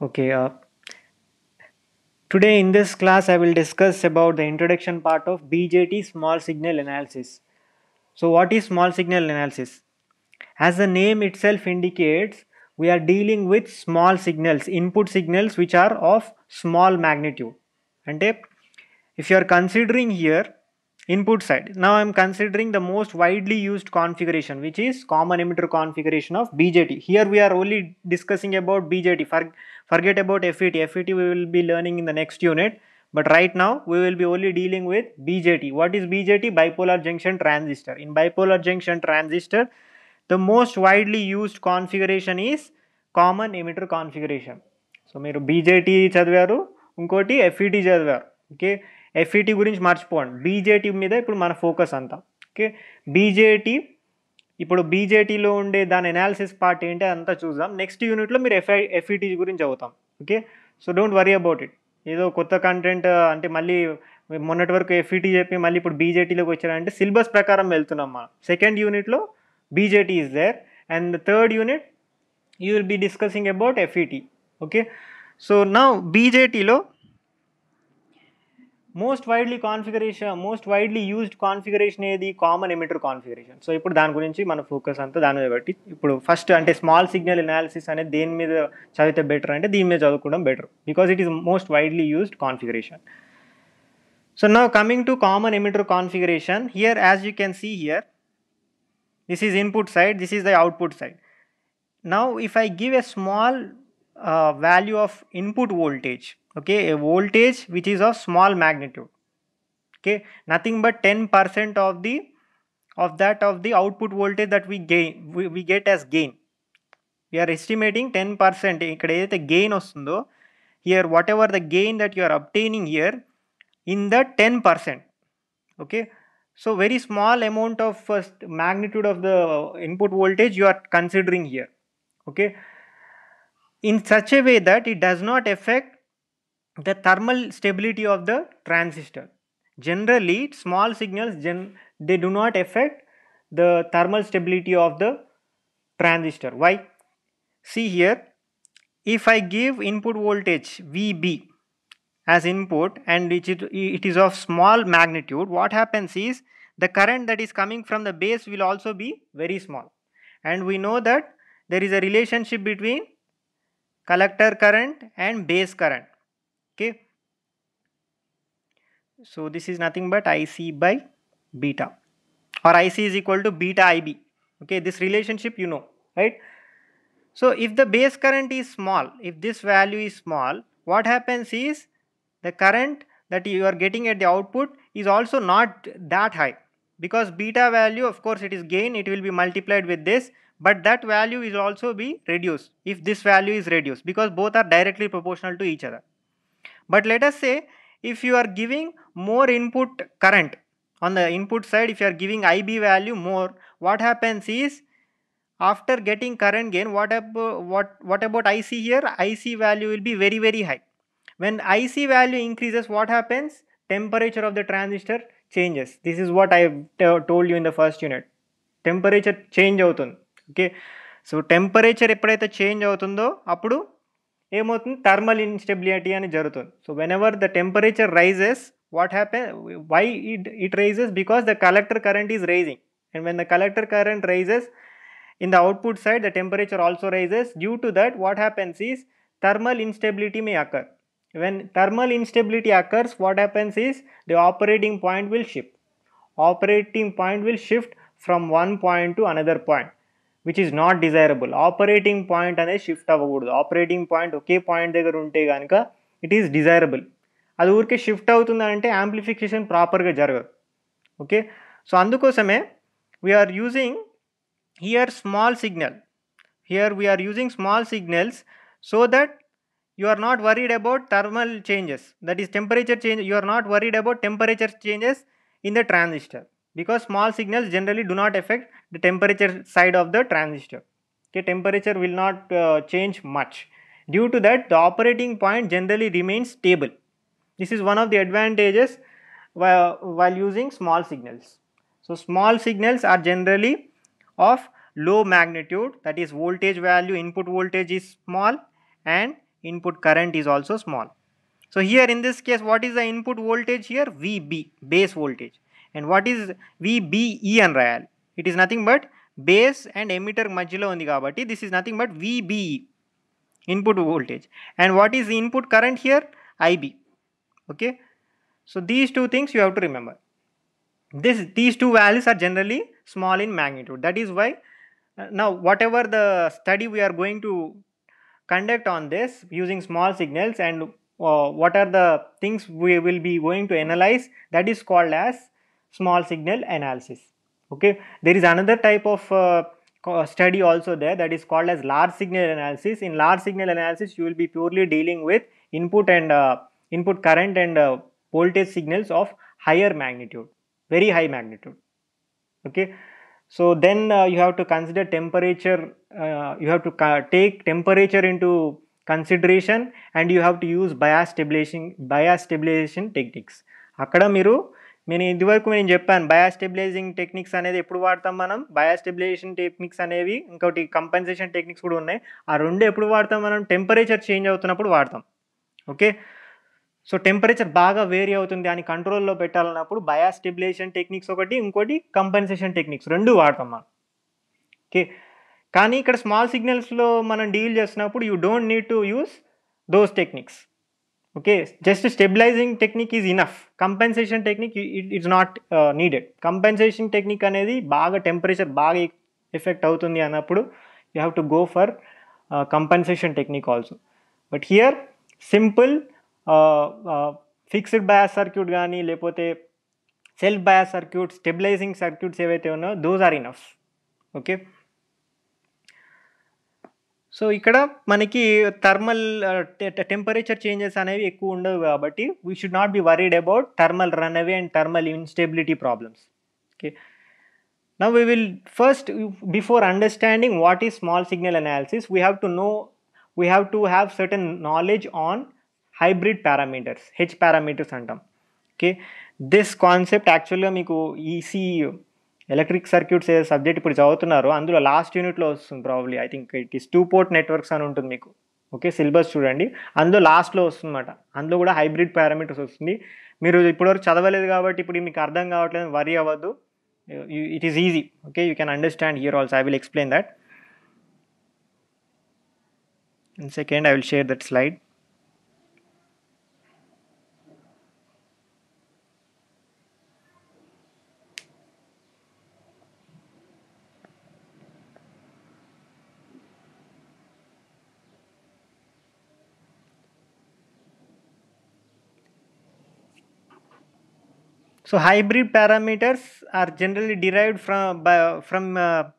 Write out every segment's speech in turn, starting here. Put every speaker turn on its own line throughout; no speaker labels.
okay uh, today in this class i will discuss about the introduction part of bjt small signal analysis so what is small signal analysis as the name itself indicates we are dealing with small signals input signals which are of small magnitude and uh, if you are considering here input side now i'm considering the most widely used configuration which is common emitter configuration of bjt here we are only discussing about bjt for Forget about FET. FET we will be learning in the next unit. But right now we will be only dealing with BJT. What is BJT? Bipolar junction transistor. In bipolar junction transistor, the most widely used configuration is common emitter configuration so మీరు BJT చదివారు ఇంకోటి FET చదివారు okay FET గురించి మర్చిపోండి BJT మీద ఇప్పుడు మన focus అంతా ఓకే బీజేటీ ఇప్పుడు బీజేటీలో ఉండే దాని ఎనాలిసిస్ పార్ట్ ఏంటి అదంతా చూద్దాం నెక్స్ట్ యూనిట్లో మీరు ఎఫ్ఐ ఎఫ్ఈటీ e గురించి అవుతాం okay so don't worry about it ఏదో కొత్త కంటెంట్ అంటే మళ్ళీ మొన్నటి వరకు ఎఫ్ఈటీ e చెప్పి మళ్ళీ ఇప్పుడు బీజేటీలోకి వచ్చారంటే సిలబస్ ప్రకారం వెళ్తున్నాం మనం సెకండ్ యూనిట్లో BJT is there and third unit you will be discussing about FET okay so నా బీజేటీలో most widely configuration most widely used configuration ఏది కామన్ ఎమిటర్ కాన్ఫిగరేషన్ సో ఇప్పుడు దాని గురించి మన ఫోకస్ అంతా దాని మీద బట్టి ఇప్పుడు ఫస్ట్ అంటే స్మాల్ సిగ్నల్ ఎనాలిసిస్ అనేది దేని మీద చదివితే బెటర్ అంటే దీని మీద చదువుకోవడం better because it is most widely used configuration so నా coming to common emitter configuration here as you can see here this is input side this is the output side now if I give a small uh, value of input voltage okay a voltage which is of small magnitude okay nothing but 10% of the of that of the output voltage that we gain we, we get as gain we are estimating 10% ఇక్కడ the gain వస్తుందో here whatever the gain that you are obtaining here in the 10% okay so very small amount of first magnitude of the input voltage you are considering here okay in such a way that it does not affect the thermal stability of the transistor. Generally, small signals gen they do not affect the thermal stability of the transistor. Why? See here, if I give input voltage VB as input and it is of small magnitude, what happens is the current that is coming from the base will also be very small. And we know that there is a relationship between collector current and base current okay so this is nothing but IC by beta or IC is equal to beta IB okay this relationship you know right so if the base current is small if this value is small what happens is the current that you are getting at the output is also not that high because beta value of course it is gain it will be multiplied with this but that value will also be reduced if this value is reduced because both are directly proportional to each other. But let us say if you are giving more input current on the input side if you are giving IB value more what happens is after getting current gain what, what, what about IC here IC value will be very very high. When IC value increases what happens temperature of the transistor changes this is what I uh, told you in the first unit temperature change అవుతుంది okay so temperature ఎప్పుడైతే change అవుతుందో అప్పుడు ఏమవుతుంది thermal instability అని జరుగుతుంది so whenever the temperature rises what happen why it it rises because the collector current is rising and when the collector current rises in the output side the temperature also rises due to that what happens is thermal instability may occur when thermal instability occurs what happens is the operating point will shift operating point will shift from one point to another point which is not desirable operating point అనేది shift అవ్వకూడదు operating point ఒకే point దగ్గర ఉంటే కనుక it is desirable అది ఊరికే shift అవుతుందంటే amplification ప్రాపర్గా జరగదు ఓకే సో అందుకోసమే we're using here small signal here we're using small signals so that you are not worried about thermal changes that is temperature change you are not worried about temperature changes in the transistor because small signals generally do not affect the temperature side of the transistor. Okay, temperature will not uh, change much. Due to that, the operating point generally remains stable. This is one of the advantages while, while using small signals. So, small signals are generally of low magnitude that is voltage value input voltage is small and input current is also small. So, here in this case what is the input voltage here VB base voltage and what is VBE అని రాయాలి it is nothing but base and emitter మధ్యలో ఉంది కాబట్టి this is nothing VBE input voltage. And what is is the input current IB okay so these two things you have to remember this these two values are generally small in magnitude that is why uh, now whatever the study we are going to conduct on this using small signals and uh, what are the things we will be going to analyze that is called as small signal analysis okay there is another type of uh, uh, study also there that is called as large signal analysis in large signal analysis you will be purely dealing with input and uh, input current and uh, voltage signals of higher magnitude very high magnitude okay so then uh, you have to consider temperature uh, you have to take temperature into consideration and you have to use bias stabilization bias stabilization techniques అక్కడ miru. నేను ఇదివరకు నేను చెప్పాను బయా stabilising techniques అనేది ఎప్పుడు వాడతాం మనం బయా stabilisation techniques అనేవి ఇంకోటి కంపెన్సేషన్ టెక్నిక్స్ కూడా ఉన్నాయి ఆ రెండు ఎప్పుడు వాడతాం మనం టెంపరేచర్ చేంజ్ అవుతున్నప్పుడు వాడతాం ఓకే సో టెంపరేచర్ బాగా వేరీ అవుతుంది దాన్ని కంట్రోల్లో పెట్టాలన్నప్పుడు బయా స్టెబిలైజేషన్ టెక్నిక్స్ ఒకటి ఇంకోటి కంపెన్సేషన్ టెక్నిక్స్ రెండు వాడతాం మనం ఓకే కానీ ఇక్కడ స్మాల్ సిగ్నల్స్లో మనం డీల్ చేస్తున్నప్పుడు you don't need to use those techniques okay just stabilizing technique is enough compensation technique it is not uh, needed compensation technique అనేది బాగా టెంపరేచర్ బాగా ఎఫెక్ట్ అవుతుంది అన్నప్పుడు you have to go for compensation technique also but here simple fixed bias circuit కానీ లేకపోతే self bias circuit stabilizing circuits ఏవైతే ఉన్నాయో those are enough okay so ఇక్కడ మనకి థర్మల్ టెంపరేచర్ చేంజెస్ అనేవి ఎక్కువ ఉండవు కాబట్టి we should not be worried about thermal runaway and thermal instability problems okay now we will first before understanding what is small signal analysis we have to no we have to have certain knowledge on hybrid parameters H parameters అంటాం okay this concept యాక్చువల్గా మీకు EC electric circuits ఏ subject ఇప్పుడు చదువుతున్నారో అందులో last యూనిట్లో వస్తుంది probably I think it is two port networks అని ఉంటుంది మీకు ఓకే సిలబస్ చూడండి అందులో లాస్ట్లో వస్తుందన్నమాట అందులో కూడా హైబ్రిడ్ పారామీటర్స్ వస్తుంది మీరు ఇప్పటివరకు చదవలేదు కాబట్టి ఇప్పుడు మీకు అర్థం కావట్లేదు వరీ అవ్వద్దు it is easy okay you can understand here also I will explain that and second I will share that slide So hybrid parameters are generally derived from by, from uh,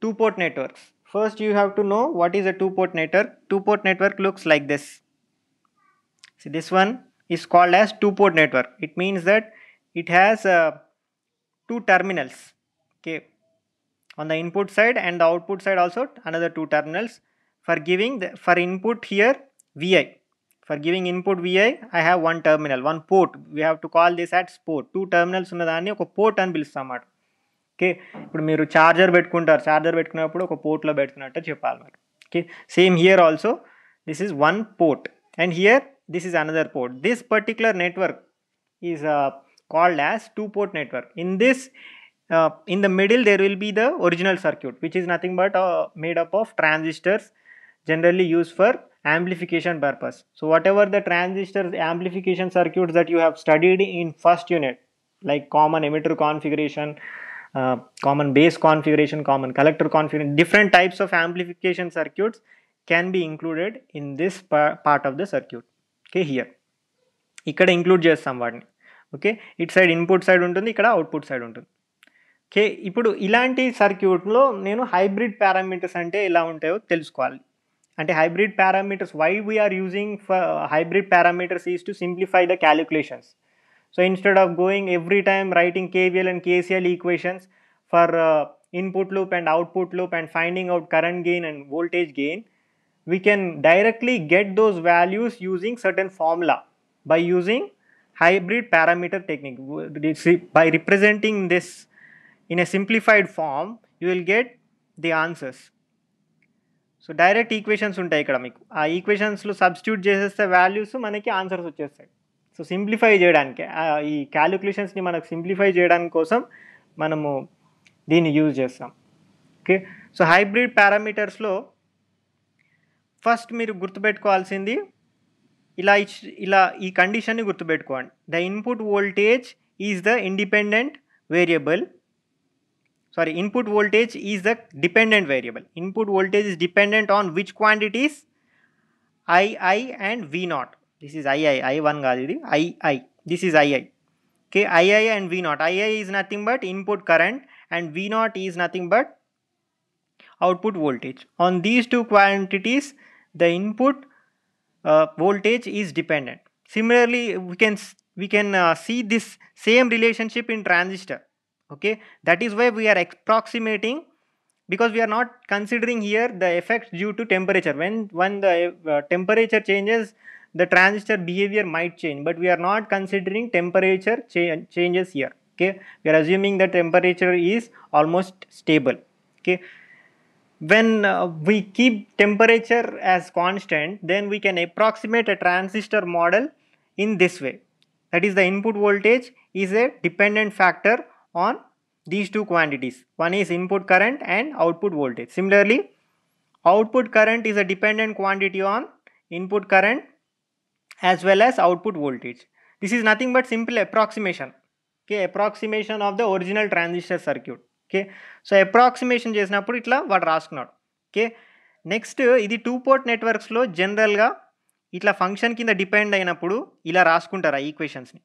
two port networks. First you have to know what is a two port network. Two port network looks like this. See this one is called as two port network. It means that it has uh, two terminals. Okay. On the input side and the output side also another two terminals for giving the, for input here VI for giving input vi i have one terminal one port we have to call this as port two terminals unna danni oka port an pilustam anta okay ipudu meeru charger pettukuntaru charger pettukunappudu oka port lo pettunnatta cheppal anta okay same here also this is one port and here this is another port this particular network is uh, called as two port network in this uh, in the middle there will be the original circuit which is nothing but uh, made up of transistors generally used for amplification purpose. So whatever the transistor amplification circuits that you have studied in first unit like common emitter configuration, uh, common base configuration, common collector configuration, different types of amplification circuits can be included in this par part of the circuit. Okay, here. You could ఇక్కడ include చేస్తాం వాటిని okay ఇటు side input side ఉంటుంది ఇక్కడ output side ఉంటుంది okay ఇప్పుడు ఇలాంటి సర్క్యూట్లో నేను హైబ్రిడ్ పారామీటర్స్ అంటే ఎలా ఉంటాయో తెలుసుకోవాలి and hybrid parameters why we are using uh, hybrid parameters is to simplify the calculations so instead of going every time writing kvl and kcl equations for uh, input loop and output loop and finding out current gain and voltage gain we can directly get those values using certain formula by using hybrid parameter technique by representing this in a simplified form you will get the answers సో direct equations ఉంటాయి ఇక్కడ మీకు ఆ ఈక్వేషన్స్లో substitute చేసేస్తే values మనకి answers వచ్చేస్తాయి so simplify చేయడానికి ఈ క్యాలిక్యులేషన్స్ని మనకు సింప్లిఫై చేయడానికి కోసం మనము దీన్ని యూజ్ చేస్తాం ఓకే సో హైబ్రిడ్ పారామీటర్స్లో ఫస్ట్ మీరు గుర్తుపెట్టుకోవాల్సింది ఇలా ఇలా ఈ కండిషన్ని గుర్తుపెట్టుకోండి the input voltage is the independent variable sorry input voltage is the dependent variable input voltage is dependent on which quantities i i and v naught this is i i i1 gadidi i i this is i i okay i i and v naught i i is nothing but input current and v naught is nothing but output voltage on these two quantities the input uh, voltage is dependent similarly we can we can uh, see this same relationship in transistor okay that is why we are approximating because we are not considering here the effects due to temperature when when the uh, temperature changes the transistor behavior might change but we are not considering temperature cha changes here okay we are assuming the temperature is almost stable okay when uh, we keep temperature as constant then we can approximate a transistor model in this way that is the input voltage is a dependent factor on these two quantities. One is input current and output voltage. Similarly, output current is a dependent quantity on input current as well as output voltage. This is nothing but simple approximation. Okay, approximation of the original transistor circuit. okay so approximation చేసినప్పుడు ఇట్లా వాడు రాసుకున్నాడు okay next ఇది two port నెట్వర్క్స్లో జనరల్గా ఇట్లా function కింద depend అయినప్పుడు ఇలా రాసుకుంటారు ఆ ఈక్వేషన్స్ని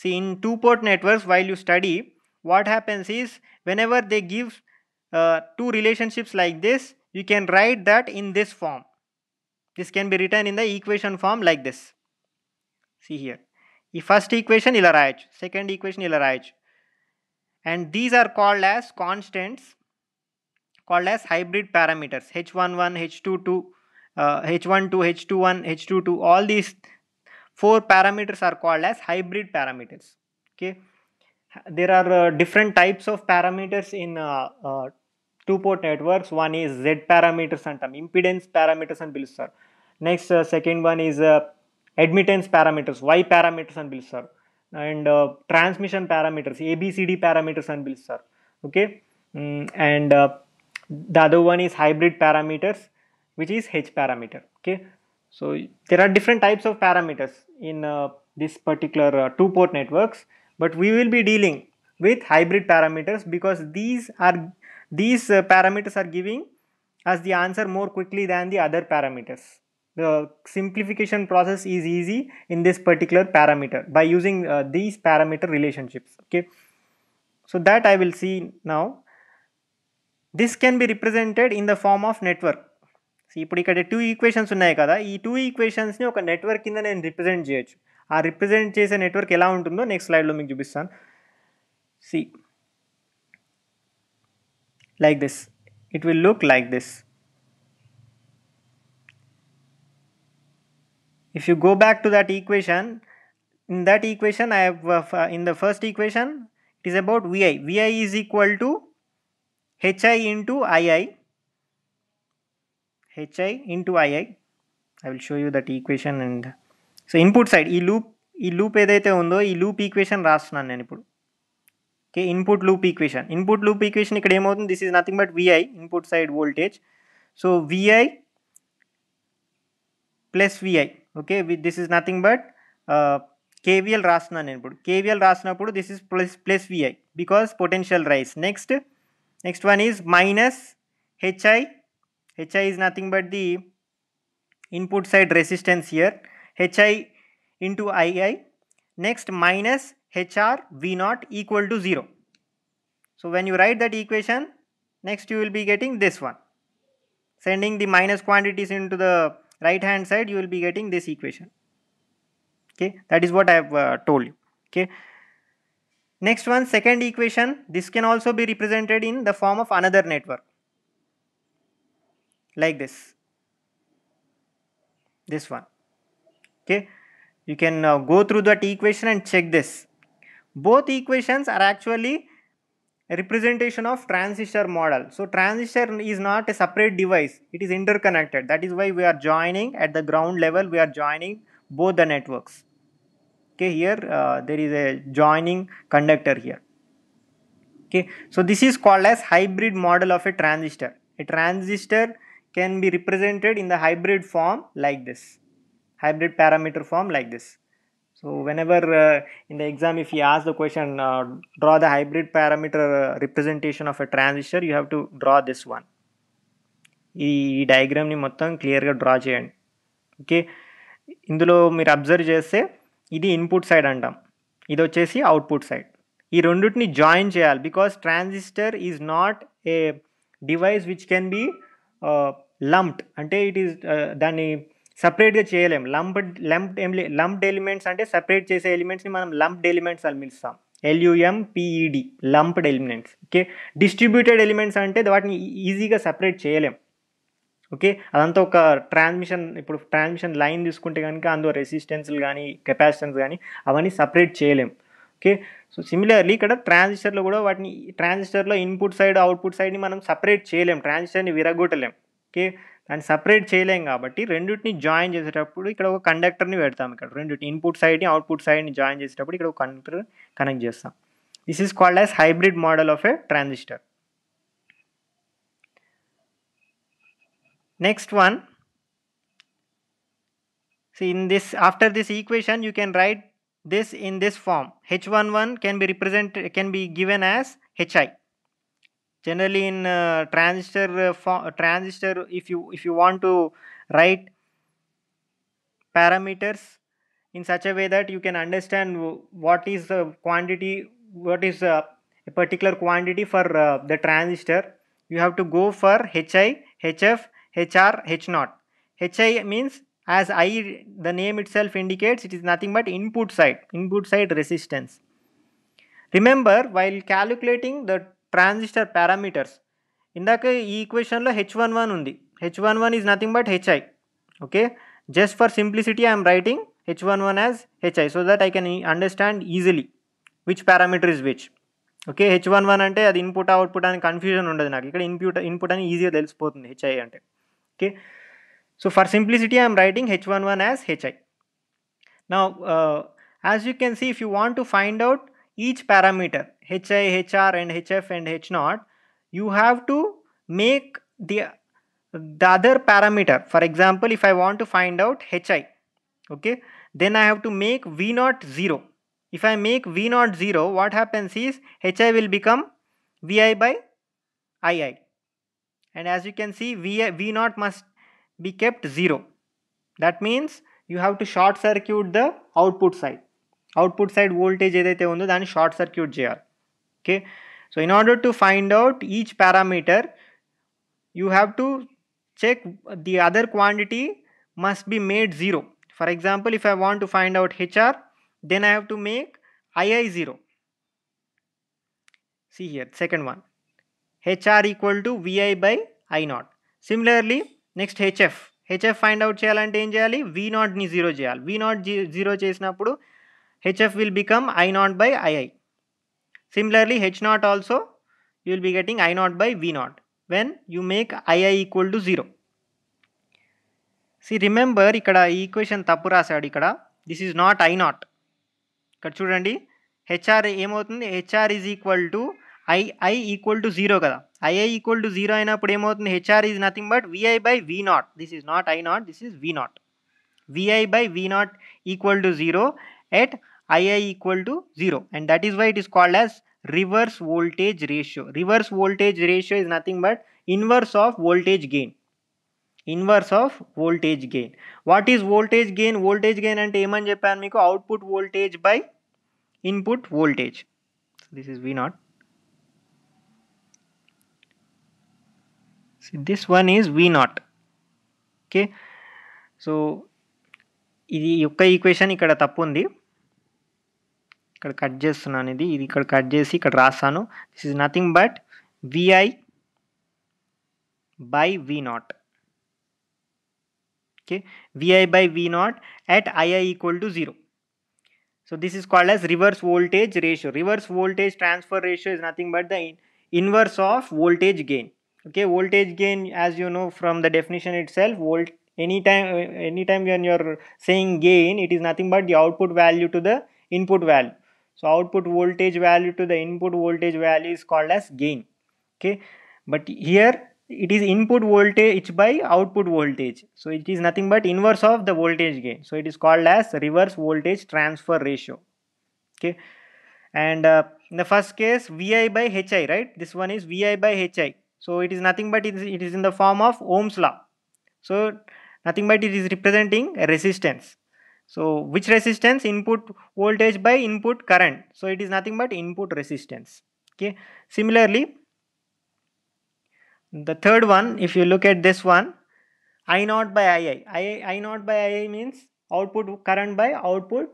see in two port networks while you study what happens is whenever they give uh, two relationships like this you can write that in this form this can be written in the equation form like this see here the first equation h11, arrange second equation il arrange and these are called as constants called as hybrid parameters h11 h22 uh, h12 h21 h22 all these four parameters are called as hybrid parameters okay there are uh, different types of parameters in uh, uh, two port networks one is z parameters and some impedance parameters and bills sir next second one is admittance parameters y parameters and bills sir and uh, transmission parameters abcd parameters and bills sir okay mm, and uh, the other one is hybrid parameters which is h parameter okay so there are different types of parameters in uh, this particular two port networks but we will be dealing with hybrid parameters because these are these uh, parameters are giving us the answer more quickly than the other parameters the simplification process is easy in this particular parameter by using uh, these parameter relationships okay so that i will see now this can be represented in the form of network సో ఇప్పుడు two equations equations ఉన్నాయి కదా ఈ two ఈక్వేషన్స్ని ఒక network కింద represent represent చేయొచ్చు representation ఆ represent to network next slide. Next స్లైడ్లో మీకు చూపిస్తాను see like this it will look like this if you go back to that equation in that equation I have uh, in the first equation it is about VI VI is equal to HI into II HI into II I will show you that equation and so input side ఈ loop ఈ loop ఏదైతే ఉందో ఈ loop equation రాస్తున్నాను నేను ఇప్పుడు okay input loop equation input loop equation ఇక్కడ ఏమవుతుంది this is nothing but VI input side voltage so VI plus VI okay with this is nothing but KVL రాస్తున్నాను నేను ఇప్పుడు కేవీఎల్ రాసినప్పుడు this is plus plus VI because potential rise next next one is minus HI HI is nothing but the input side resistance here hi into ii. Next minus hr v naught equal to 0. So when you write that equation, next you will be getting this one. Sending the minus quantities into the right hand side, you will be getting this equation. Okay, that is what I have uh, told you. Okay. Next one, second equation. This can also be represented in the form of another network. Like this. This one okay you can uh, go through that equation and check this both equations are actually representation of transistor model so transistor is not a separate device it is interconnected that is why we are joining at the ground level we are joining both the networks okay here uh, there is a joining conductor here okay so this is called as hybrid model of a transistor a transistor can be represented in the hybrid form like this hybrid parameter form like this. So whenever uh, in the exam if you ask the question uh, draw the hybrid parameter uh, representation of a transistor you have to draw this one. This diagram ni matang clear ga draw cheyandi. Okay. Indulo meer observe chese input side antam. Idu vachesi output side. ఈ రెండుని join చేయాలి because transistor is not a device which can be lumped until it is is దాన్ని సపరేట్గా చేయలేం lumped lumped lumped elements అంటే separate చేసే ఎలిమెంట్స్ని మనం లంప్డ్ ఎలిమెంట్స్ అని పిలుస్తాం L U M P E D e lumped elements okay distributed elements అంటే వాటిని ఈజీగా సపరేట్ చేయలేం ఓకే అదంతా ఒక ట్రాన్స్మిషన్ ఇప్పుడు ట్రాన్స్మిషన్ లైన్ తీసుకుంటే కనుక అందులో రెసిస్టెన్స్లు కానీ కెపాసిటెన్స్ కానీ అవన్నీ సపరేట్ చేయలేం ఓకే సో సిమిలర్లీ ఇక్కడ ట్రాన్సిస్టర్లో కూడా వాటిని ట్రాన్సిస్టర్లో ఇన్పుట్ సైడ్ అవుట్పుట్ సైడ్ని మనం సపరేట్ చేయలేం ట్రాన్సిస్టర్ని విరగొట్టలేం ఓకే అండ్ సపరేట్ చేయలేం కాబట్టి రెండింటిని జాయిన్ చేసేటప్పుడు ఇక్కడ ఒక కండక్టర్ని పెడతాం ఇక్కడ రెండింటి ఇన్పుట్ సైడ్ని అవుట్పుట్ సైడ్ని జాయిన్ చేసేటప్పుడు ఇక్కడ ఒక కండక్టర్ కనెక్ట్ చేస్తాం this is called as hybrid model of a transistor next one see in this after this equation you can write this in this form h11 can be represented can be given as hi generally in uh, transistor uh, transistor if you if you want to write parameters in such a way that you can understand what is the quantity what is uh, a particular quantity for uh, the transistor you have to go for hi hf hr h0 hi means as i the name itself indicates it is nothing but input side input side resistance remember while calculating the transistor parameters ఇందాక ఈ ఈక్వేషన్లో H one one ఉంది H one one is nothing but HI okay just for simplicity I'm writing H one one as HI so that I can understand easily which parameter is which okay H one one అంటే అది input output అని confusion ఉండదు నాకు ఇక్కడ input input అని ఈజీగా తెలిసిపోతుంది HI అంటే okay so for simplicity I'm writing H one one as HI నా as you can see if you want to find out each parameter HI, HR and HF and H0, you have to make the, the other parameter. For example, if I want to find out HI, okay, then I have to make V0 0. If I make V0 0, what happens is HI will become VI by II. And as you can see, VI, V0 must be kept 0. That means you have to short circuit the output side. Output side voltage is ఉందో దాన్ని short circuit చేయాలి okay so in order to find out each parameter you have to check the other quantity must be made zero for example if i want to find out hr then i have to make ii zero see here second one hr equal to vi by i naught similarly next hf hf find HF find em cheyali v naught ni zero cheyal v naught zero zero appudu hf will become i naught by ii Similarly, H naught also you will be getting I naught by V naught when you make II equal to 0. See remember ఇక్కడ ఈ equation తప్పు రాశాడు ఇక్కడ this is not I not ఇక్కడ చూడండి H R ఏమవుతుంది H R is equal to I I equal to zero కదా I I equal to zero అయినప్పుడు ఏమవుతుంది H R is nothing but V I by V not this is not I not this is V not V I by V not equal to zero at ii equal to 0 and that is why it is called as reverse voltage ratio reverse voltage ratio is nothing but inverse of voltage gain inverse of voltage gain what is voltage gain voltage gain and aman japan meko output voltage by input voltage this is v naught see this one is v naught okay so this equation ikkada tappundi ఇక్కడ cut చేస్తున్నాను ఇది ఇది ఇక్కడ cut చేసి ఇక్కడ రాస్తాను this is nothing but V I by V not okay V I by V not at I I equal to zero So this is called as reverse voltage ratio. Reverse voltage transfer ratio is nothing but the inverse of voltage gain. Okay, voltage gain as you know from the definition itself, volt any time when you're saying gain, it is nothing but the output value to the input value. So output voltage value to the input voltage value is called as gain. Okay, but here it is input voltage by output voltage. So it is nothing but inverse of the voltage gain. So it is called as reverse voltage transfer ratio. Okay, and uh, in the first case Vi by Hi, right? This one is Vi by Hi. So it is nothing but it is in the form of Ohm's law. So nothing but it is representing resistance so which resistance? Input voltage by input current. So it is nothing but input resistance. Okay. Similarly, the third one, if you look at this one, I naught by II. I, I naught by II means output current by output,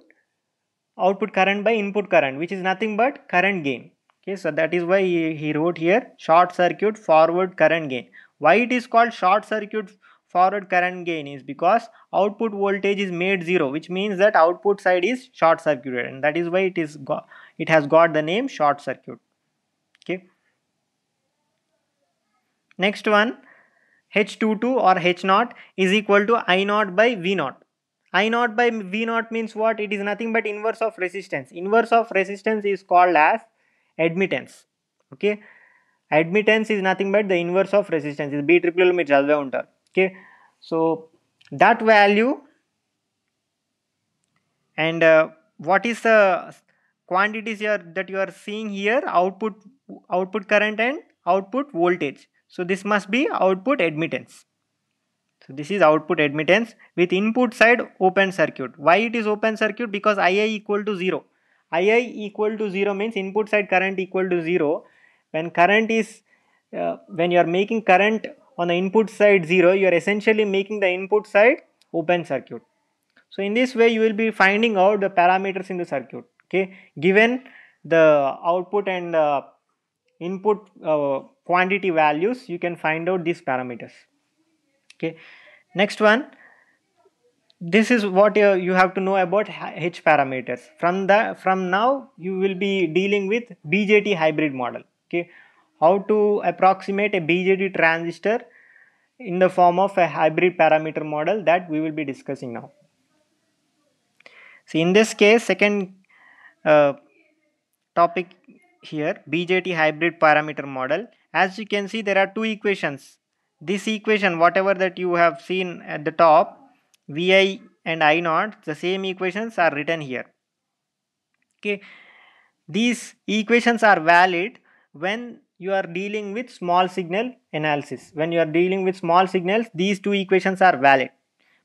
output current by input current, which is nothing but current gain. Okay, so that is why he, he wrote here short circuit forward current gain. Why it is called short circuit forward current gain is because output voltage is made zero which means that output side is short circuited and that is why it is got, it has got the name short circuit okay next one h22 or h0 is equal to i0 by v0 i0 by v0 means what it is nothing but inverse of resistance inverse of resistance is called as admittance okay admittance is nothing but the inverse of resistance is b triple meets ఉంటారు okay so that value and uh, what is the quantities here that you are seeing here output output current and output voltage so this must be output admittance so this is output admittance with input side open circuit why it is open circuit because ii equal to 0 ii equal to 0 means input side current equal to 0 when current is uh, when you are making current on the input side 0 you are essentially making the input side open circuit. So in this way you will be finding out the parameters in the circuit okay given the output and the input uh, quantity values you can find out these parameters okay next one this is what uh, you have to know about h parameters from the from now you will be dealing with bjt hybrid model okay how to approximate a BJT transistor in the form of a hybrid parameter model that we will be discussing now. So in this case second uh, topic here BJT hybrid parameter model as you can see there are two equations this equation whatever that you have seen at the top Vi and I naught the same equations are written here okay these equations are valid when you are dealing with small signal analysis. When you are dealing with small signals, these two equations are valid.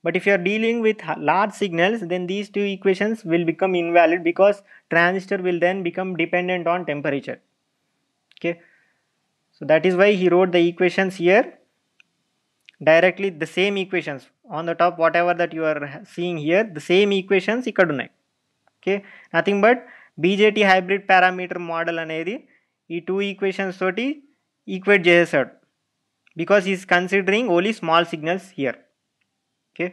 But if you are dealing with large signals, then these two equations will become invalid because transistor will then become dependent on temperature. Okay. So that is why he wrote the equations here directly the same equations on the top whatever that you are seeing here the same equations ఇక్కడ Okay, nothing but BJT hybrid parameter model model ఈ two equations తోటి equate because he is considering only small signals here. Okay,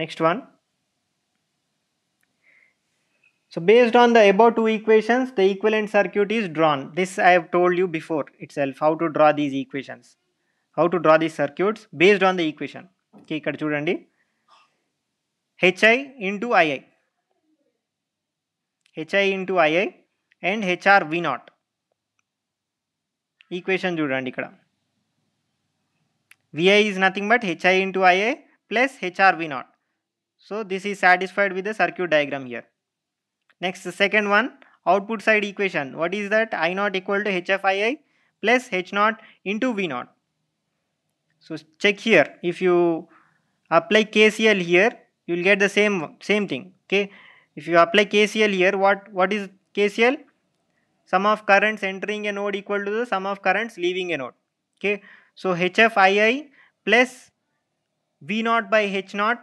next one. So based on the above two equations, the equivalent circuit is drawn. This I have told you before itself how to draw these equations, how to draw these circuits based on the equation. Okay, ఇక్కడ చూడండి HI into II, HI into II and HR V naught equation చూడండి ఇక్కడ VI is nothing but HI into IA plus HRV naught. So this is satisfied with the circuit diagram here. Next second one output side equation. What is that? I naught equal to HFII plus H naught into V naught. So check here if you apply KCL here you will get the same same thing okay if you apply KCL here what what is KCL sum of currents entering a node equal to the sum of currents leaving a node okay so hfii plus v naught by h naught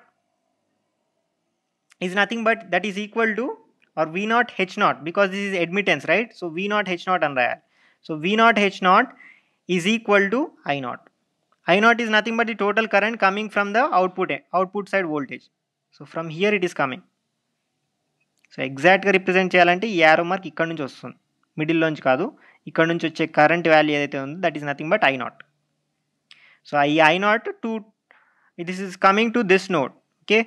is nothing but that is equal to or v naught h naught because this is admittance right so v naught h naught unravel so v naught h naught is equal to i naught i naught is nothing but the total current coming from the output output side voltage so from here it is coming So exactly represent challenge ఈ arrow mark ఇక్కడ మిడిల్లోంచి కాదు ఇక్కడ నుంచి వచ్చే current value ఏదైతే ఉందో that is nothing but I not so ఈ I not to this is coming to this node okay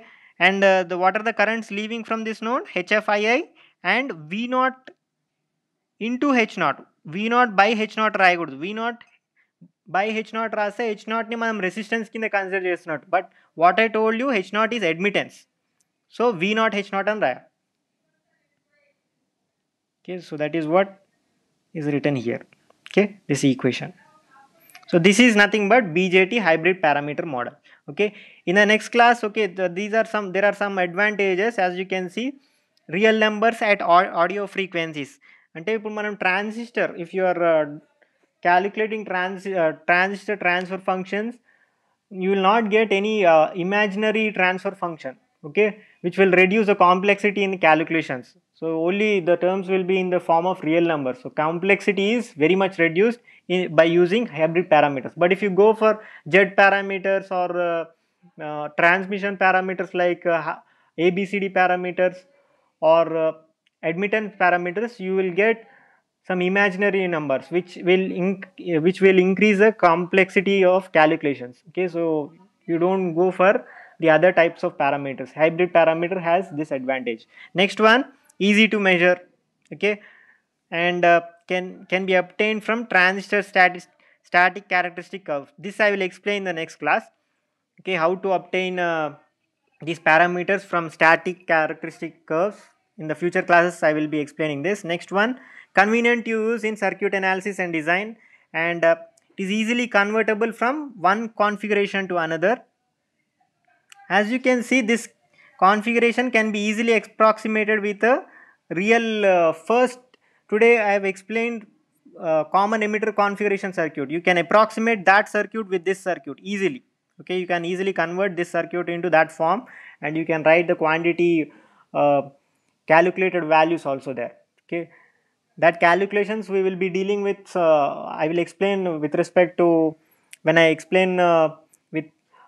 and the what are the currents leaving from this node H F I I and V not into H not V not by H not రాయకూడదు V not by H not రాస్తే H నాట్ని మనం resistance కింద consider చేస్తున్నట్టు but what I told you H not is admittance so V not H not అని రాయాలి okay so that is what is written here okay this equation so this is nothing but bjt hybrid parameter model okay in the next class okay these are some there are some advantages as you can see real numbers at audio frequencies అంటే ఇప్పుడు మనం transistor if uh, calculating or calculating trans transistor transfer functions you will not get any imaginary transfer function. okay which will reduce the complexity in calculations so only the terms will be in the form of real numbers. So complexity is very much reduced in, by using hybrid parameters. But if you go for jet parameters or uh, uh, transmission parameters like uh, ABCD parameters or uh, admittance parameters, you will get some imaginary numbers which will which will increase the complexity of calculations. Okay, so you don't go for the other types of parameters. Hybrid parameter has this advantage. Next one easy to measure okay and uh, can can be obtained from transistor static static characteristic curves this i will explain in the next class okay how to obtain uh, these parameters from static characteristic curves in the future classes i will be explaining this next one convenient use in circuit analysis and design and uh, it is easily convertible from one configuration to another as you can see this configuration can be easily approximated with a real uh, first today I have explained uh, common emitter configuration circuit. You can approximate that circuit with this circuit easily. Okay, you can easily convert this circuit into that form and you can write the quantity uh, calculated values also there. Okay, that calculations we will be dealing with, uh, I will explain with respect to when I explain uh, with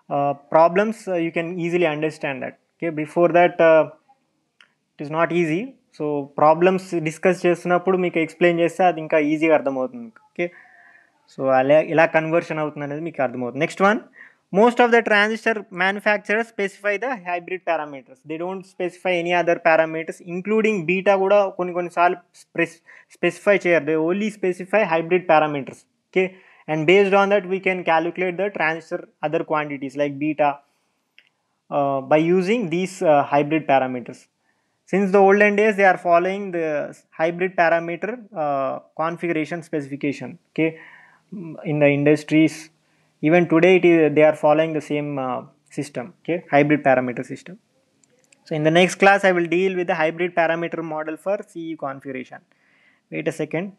uh, problems, you can easily understand that. Okay, before that, it is not easy so problems discuss చేస్తున్నప్పుడు మీకు explain చేస్తే అది ఇంకా ఈజీగా అర్థమవుతుంది okay so అలా ఇలా conversion అవుతుంది అనేది మీకు అర్థమవుతుంది next one most of the transistor manufacturer specify the hybrid parameters they don't specify any other parameters including beta కూడా కొన్ని కొన్నిసార్లు స్పెసిఫై చేయరు they only specify hybrid parameters okay and based on that we can calculate the transistor other quantities like beta by using these hybrid parameters Since the olden days, they are following the hybrid parameter uh, configuration specification. Okay, mm, in the industries, even today they are following the same uh, system. Okay, hybrid parameter system. So in the next class, I will deal with the hybrid parameter model for CE configuration. Wait a second.